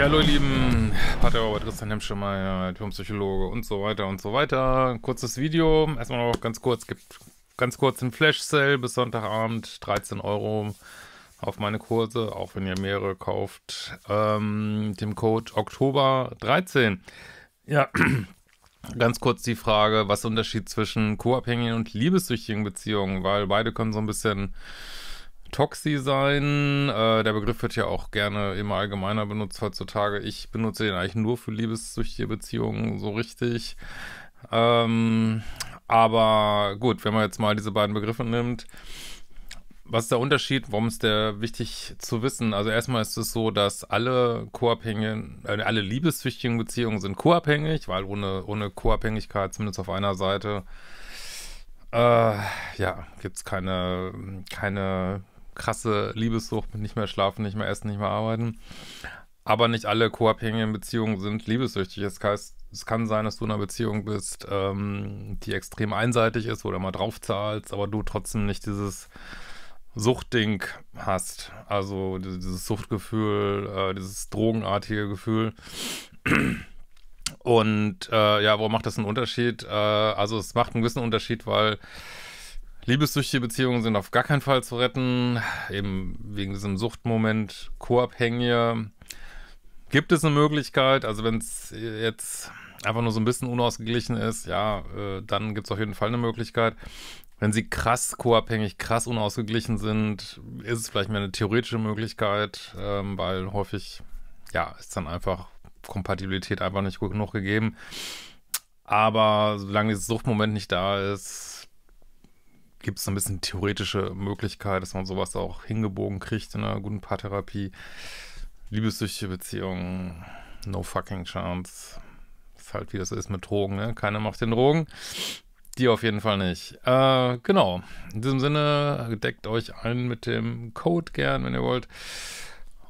Ja, hallo ihr Lieben, Pater Robert Christian Hemschemeier, Diplompsychologe und so weiter und so weiter. Kurzes Video, erstmal noch ganz kurz, gibt ganz kurz einen Flash-Sale bis Sonntagabend, 13 Euro auf meine Kurse, auch wenn ihr mehrere kauft, ähm, dem Code Oktober13. Ja, ganz kurz die Frage, was ist der Unterschied zwischen co-abhängigen und liebessüchtigen Beziehungen, weil beide können so ein bisschen Toxi sein. Äh, der Begriff wird ja auch gerne immer allgemeiner benutzt heutzutage. Ich benutze den eigentlich nur für liebessüchtige Beziehungen so richtig. Ähm, aber gut, wenn man jetzt mal diese beiden Begriffe nimmt, was ist der Unterschied? Warum ist der wichtig zu wissen? Also erstmal ist es so, dass alle koabhängigen, äh, alle liebessüchtigen Beziehungen sind co-abhängig, weil ohne, ohne Co-Abhängigkeit, zumindest auf einer Seite, äh, ja, gibt es keine, keine krasse Liebessucht mit nicht mehr schlafen, nicht mehr essen, nicht mehr arbeiten. Aber nicht alle co-abhängigen Beziehungen sind liebessüchtig. Es kann, es kann, sein, dass du in einer Beziehung bist, ähm, die extrem einseitig ist, wo du mal drauf zahlst, aber du trotzdem nicht dieses Suchtding hast. Also dieses Suchtgefühl, äh, dieses drogenartige Gefühl. Und äh, ja, warum macht das einen Unterschied? Äh, also es macht einen gewissen Unterschied, weil Liebessüchtige Beziehungen sind auf gar keinen Fall zu retten, eben wegen diesem Suchtmoment, Co-Abhängige. Gibt es eine Möglichkeit, also wenn es jetzt einfach nur so ein bisschen unausgeglichen ist, ja, äh, dann gibt es auf jeden Fall eine Möglichkeit. Wenn sie krass co-abhängig, krass unausgeglichen sind, ist es vielleicht mehr eine theoretische Möglichkeit, ähm, weil häufig, ja, ist dann einfach Kompatibilität einfach nicht gut genug gegeben. Aber solange dieses Suchtmoment nicht da ist, gibt es so ein bisschen theoretische Möglichkeit, dass man sowas auch hingebogen kriegt in einer guten Paartherapie. Liebessüchtige Beziehungen, no fucking chance. Ist halt wie das ist mit Drogen, ne? Keiner macht den Drogen. Die auf jeden Fall nicht. Äh, genau. In diesem Sinne, deckt euch ein mit dem Code gern, wenn ihr wollt.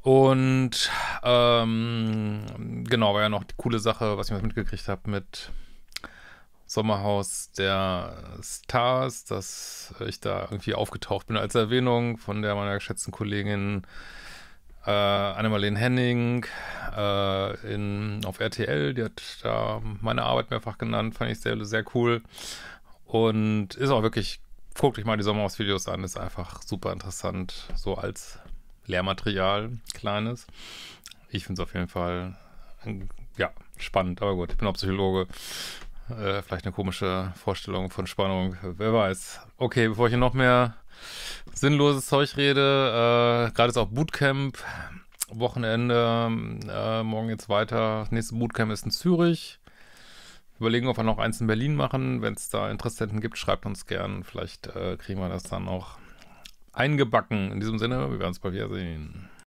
Und ähm, genau, war ja noch die coole Sache, was ich mitgekriegt habe mit Sommerhaus der Stars, dass ich da irgendwie aufgetaucht bin als Erwähnung von der meiner geschätzten Kollegin äh, Annemarlene Henning äh, in, auf RTL. Die hat da meine Arbeit mehrfach genannt, fand ich sehr, sehr cool. Und ist auch wirklich, guckt euch mal die Sommerhaus-Videos an, ist einfach super interessant, so als Lehrmaterial, kleines. Ich finde es auf jeden Fall, äh, ja, spannend, aber gut, ich bin auch Psychologe äh, vielleicht eine komische Vorstellung von Spannung, wer weiß. Okay, bevor ich hier noch mehr sinnloses Zeug rede, äh, gerade ist auch Bootcamp, Wochenende, äh, morgen jetzt weiter. Das nächste Bootcamp ist in Zürich. Überlegen, ob wir noch eins in Berlin machen. Wenn es da Interessenten gibt, schreibt uns gern. Vielleicht äh, kriegen wir das dann noch eingebacken. In diesem Sinne, wir werden uns bald wiedersehen.